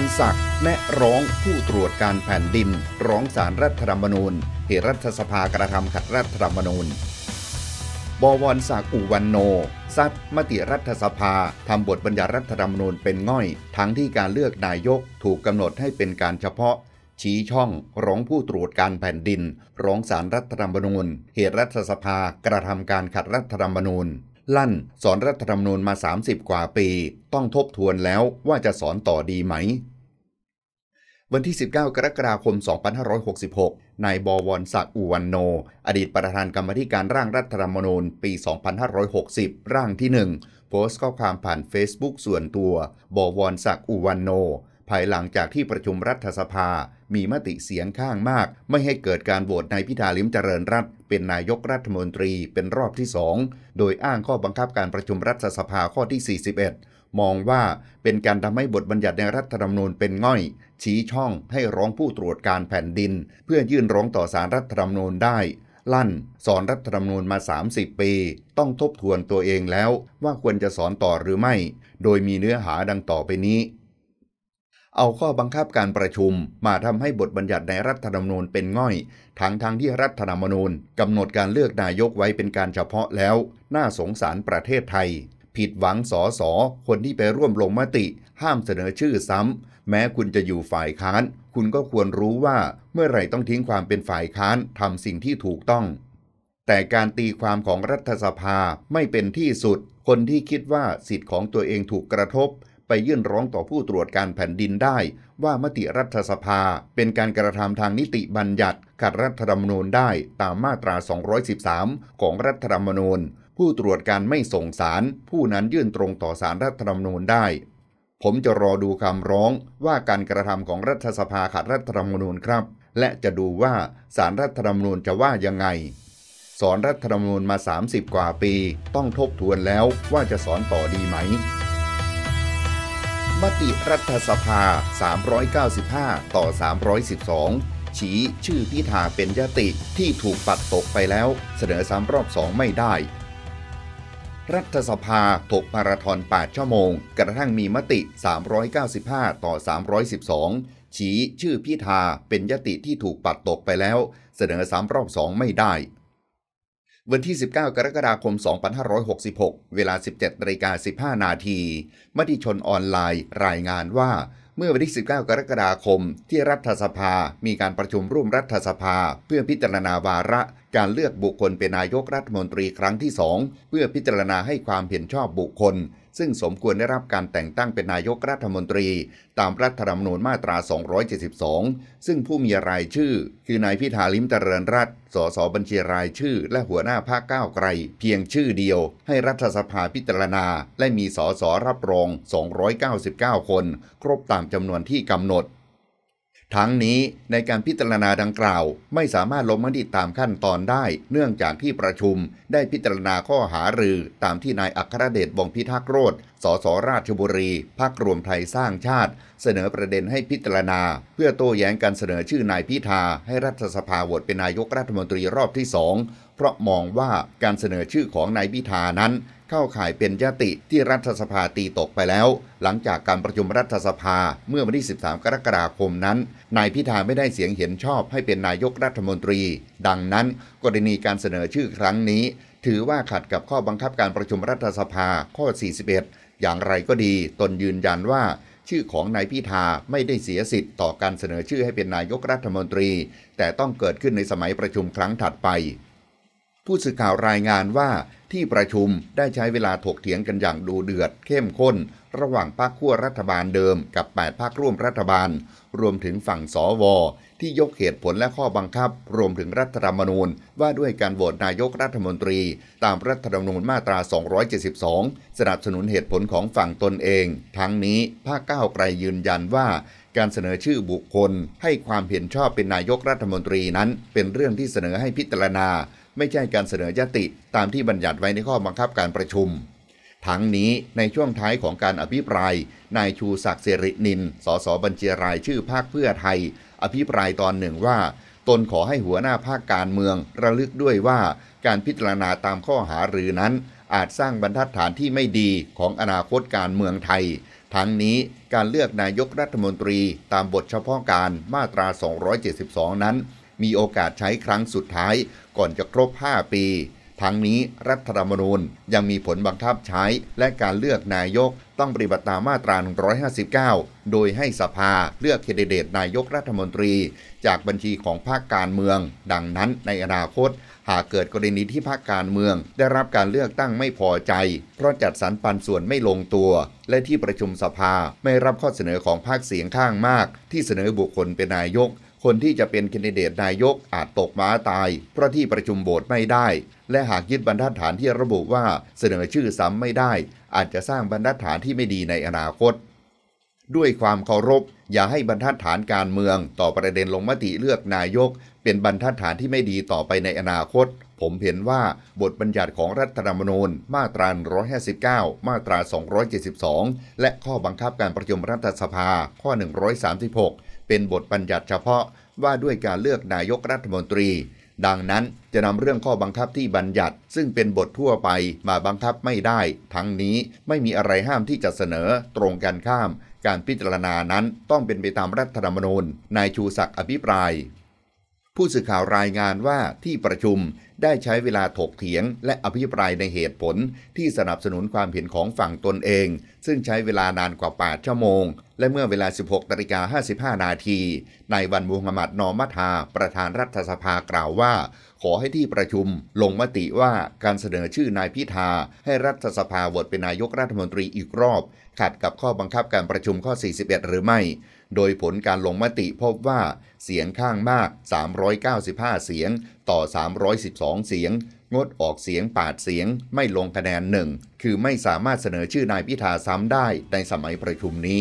รศักดิ์แนะร้องผู้ตรวจการแผ่นดิน ร้องสารรัฐธรรมนูญ เหตุรัฐสภากระทำขัดรัฐธรรมนูญ บวรศักดิ์อุวันโนซัดมติรัฐสภา ทำบทบัญญัติรัฐธรรมนูญเป็นง่อย ทั้งที่การเลือกนายกถูกกำหนดให้เป็นการเฉพาะ ชี้ช่องร้องผู้ตรวจการแผ่นดิน ร้องสารรัฐธรรมนูญเหตุรัฐสภากระทำการขัดรัฐธรรมนูญลั่น สอนรัฐธรรมนูญมา 30 กว่าปี ต้องทบทวนแล้วว่าจะสอนต่อดีไหม วันที่ 19 กรกฎาคม 2566นายบวรศักดิ์อุวันโน อดีตประธานกรรมธิการร่างรัฐธรรมนูญปี 2560 ร่างที่1โพสต์ข้อความผ่าน Facebook ส่วนตัว บวรศักดิ์อุวันโน ภายหลังจากที่ประชุมรัฐสภามีมติเสียงข้างมาก ไม่ให้เกิดการโหวตนายพิธาลิมเจริญรัตเป็นนายกรัฐมนตรีเป็นรอบที่สองโดยอ้างข้อบังคับการประชุมรัฐสภาข้อที่ 41 มองว่าเป็นการทำให้บทบัญญัติในรัฐธรรมนูญเป็นง่อย ชี้ช่องให้ร้องผู้ตรวจการแผ่นดินเพื่อยื่นร้องต่อสารรัฐธรรมนูญได้ ลั่นสอนรัฐธรรมนูญมา 30 ปี ต้องทบทวนตัวเองแล้วว่าควรจะสอนต่อหรือไม่ โดยมีเนื้อหาดังต่อไปนี้เอาข้อบังคับการประชุม มาทำให้บทบัญญัติในรัฐธรรมนูญเป็นง่อย ทั้งทางที่รัฐธรรมนูญกำหนดการเลือกนายกไว้เป็นการเฉพาะแล้ว น่าสงสารประเทศไทย ผิดหวังสอสอคนที่ไปร่วมลงมติ ห้ามเสนอชื่อซ้ำ แม้คุณจะอยู่ฝ่ายค้าน คุณก็ควรรู้ว่าเมื่อไหร่ต้องทิ้งความเป็นฝ่ายค้านทำสิ่งที่ถูกต้อง แต่การตีความของรัฐสภาไม่เป็นที่สุด คนที่คิดว่าสิทธิ์ของตัวเองถูกกระทบไปยื่นร้องต่อผู้ตรวจการแผ่นดินได้ ว่ามติรัฐสภา เป็นการกระทำทางนิติบัญญัติขัดรัฐธรรมนูญได้ตามมาตรา 213 ของรัฐธรรมนูญ ผู้ตรวจการไม่ส่งสารผู้นั้นยื่นตรงต่อสารรัฐธรรมนูญได้ ผมจะรอดูคำร้องว่าการกระทำของรัฐสภาขัดรัฐธรรมนูญครับ และจะดูว่าสารรัฐธรรมนูญจะว่ายังไง สอนรัฐธรรมนูญมา 30 กว่าปี ต้องทบทวนแล้วว่าจะสอนต่อดีไหมมติรัฐสภา 395 ต่อ 312ชี้ชื่อพิธาเป็นยติที่ถูกปัดตกไปแล้ว เสนอซ้ำรอบสองไม่ได้ รัฐสภาถกมาราธอน8ชั่วโมง กระทั่งมีมติ395 ต่อ 312ชี้ชื่อพิธาเป็นยติที่ถูกปัดตกไปแล้ว เสนอซ้ำรอบสองไม่ได้วันที่ 19 กรกฎาคม 2566 เวลา 17นาฬิกา15นาทีมติชนออนไลน์รายงานว่า เมื่อวันที่ 19 กรกฎาคม ที่รัฐสภา มีการประชุมร่วมรัฐสภา เพื่อพิจารณาวาระการเลือกบุคคลเป็นนายกรัฐมนตรีครั้งที่สองเพื่อพิจารณาให้ความเห็นชอบบุคคล ซึ่งสมควรได้รับการแต่งตั้งเป็นนายกรัฐมนตรี ตามรัฐธรรมนูญมาตรา 272 ซึ่งผู้มีรายชื่อ คือนายพิธาลิมเจริญรัตสสบัญชีรายชื่อ และหัวหน้าภาคก้าวไกล เพียงชื่อเดียวให้รัฐสภาพิจารณา และมีสสรับรอง 299 คน ครบตามจำนวนที่กำหนดทั้งนี้ในการพิจารณาดังกล่าวไม่สามารถลงมติตามขั้นตอนได้ เนื่องจากที่ประชุมได้พิจารณาข้อหารือ ตามที่นายอัครเดชวงพิทักษ์โรธสสราชบุรีพักรวมไทยสร้างชาติ เสนอประเด็นให้พิจารณา เพื่อโต้แย้งการเสนอชื่อนายพิธาให้รัฐสภาโหวตเป็นนายกรัฐมนตรีรอบที่สองเพราะมองว่าการเสนอชื่อของนายพิธานั้น เข้าข่ายเป็นยติที่รัฐสภาตีตกไปแล้ว หลังจากการประชุมรัฐสภาเมื่อวันที่13 กรกฎาคมนั้น นายพิธาไม่ได้เสียงเห็นชอบให้เป็นนายกรัฐมนตรี ดังนั้น กรณีการเสนอชื่อครั้งนี้ ถือว่าขัดกับข้อบังคับการประชุมรัฐสภาข้อ 41 อย่างไรก็ดี ตนยืนยันว่า ชื่อของนายพิธาไม่ได้เสียสิทธิ์ต่อการเสนอชื่อให้เป็นนายกรัฐมนตรี แต่ต้องเกิดขึ้นในสมัยประชุมครั้งถัดไปผู้สื่อข่าวรายงานว่าที่ประชุมได้ใช้เวลาถกเถียงกันอย่างดูเดือด เข้มข้น ระหว่างพรรคขั้วรัฐบาลเดิม กับ8พรรคร่วมรัฐบาล รวมถึงฝั่งสวที่ยกเหตุผลและข้อบังคับรวมถึงรัฐธรรมนูญ ว่าด้วยการโหวตนายกรัฐมนตรีตามรัฐธรรมนูญมาตรา 272 สนับสนุนเหตุผลของฝั่งตนเอง ทั้งนี้พรรคก้าวไกลยืนยันว่าการเสนอชื่อบุคคล ให้ความเห็นชอบเป็นนายกรัฐมนตรีนั้น เป็นเรื่องที่เสนอให้พิจารณา ไม่ใช่การเสนอยติตามที่บัญญัติไว้ในข้อบังคับการประชุม ทั้งนี้ในช่วงท้ายของการอภิปรายนายชูศักดิ์เสรินินสสบัญชีรายชื่อภาคเพื่อไทย อภิปรายตอนหนึ่งว่า ตนขอให้หัวหน้าภาคการเมือง ระลึกด้วยว่าการพิจารณาตามข้อหาหรือนั้น อาจสร้างบรรทัดฐานที่ไม่ดีของอนาคตการเมืองไทยทั้งนี้การเลือกนายกรัฐมนตรีตามบทเฉพาะการมาตรา 272 นั้น มีโอกาสใช้ครั้งสุดท้ายก่อนจะครบ 5 ปีทั้งนี้รัฐธรรมนูญยังมีผลบังคับใช้ และการเลือกนายกต้องปฏิบัติตามมาตรา 159 โดยให้สภาเลือกเคดเดตนายกรัฐมนตรี จากบัญชีของภาคการเมือง ดังนั้นในอนาคต หากเกิดกรณีที่ภาคการเมือง ได้รับการเลือกตั้งไม่พอใจ เพราะจัดสรรปันส่วนไม่ลงตัว และที่ประชุมสภาไม่รับข้อเสนอของภาคเสียงข้างมาก ที่เสนอบุคคลเป็นนายกคนที่จะเป็นคนดิเดตนายกอาจตกม้าตายเพราะที่ประชุมโหวตไม่ได้ และหากยึดบรรทัดฐานที่ระบุว่า เสนอชื่อซ้ำไม่ได้ อาจจะสร้างบรรทัดฐานที่ไม่ดีในอนาคต ด้วยความเคารพอย่าให้บรรทัดฐานการเมือง ต่อประเด็นลงมติเลือกนายก เป็นบรรทัดฐานที่ไม่ดีต่อไปในอนาคต ผมเห็นว่า บทบัญญัติของรัฐธรรมนูญมาตรา159 มาตรา 272 และข้อบังคับการประชุมรัฐสภาข้อ 136เป็นบทบัญญัติเฉพาะว่าด้วยการเลือกนายกรัฐมนตรี ดังนั้นจะนำเรื่องข้อบังคับที่บัญญัติ ซึ่งเป็นบททั่วไป มาบังคับไม่ได้ ทั้งนี้ไม่มีอะไรห้ามที่จะเสนอ ตรงกันข้าม การพิจารณานั้นต้องเป็นไปตามรัฐธรรมนูญนายชูศักดิ์อภิปราย ผู้สื่อข่าวรายงานว่าที่ประชุมได้ใช้เวลาถกเถียง และอภิปรายในเหตุผล ที่สนับสนุนความเห็นของฝั่งตนเอง ซึ่งใช้เวลานานกว่า8ชั่วโมง และเมื่อเวลา 16นาฬิกา55 นาทีนายวันมูฮัมหมัดนอมัทาประธานรัฐสภากล่าวว่า ขอให้ที่ประชุมลงมติว่าการเสนอชื่อนายพิธา ให้รัฐสภาโหวตเป็นนายกรัฐมนตรีอีกรอบ ขัดกับข้อบังคับการประชุมข้อ 41 หรือไม่ โดยผลการลงมติพบว่าเสียงข้างมาก 395 เสียงต่อ 312 เสียง งดออกเสียง8เสียง ไม่ลงคะแนน 1 คือไม่สามารถเสนอชื่อนายพิธาซ้ำได้ในสมัยประชุมนี้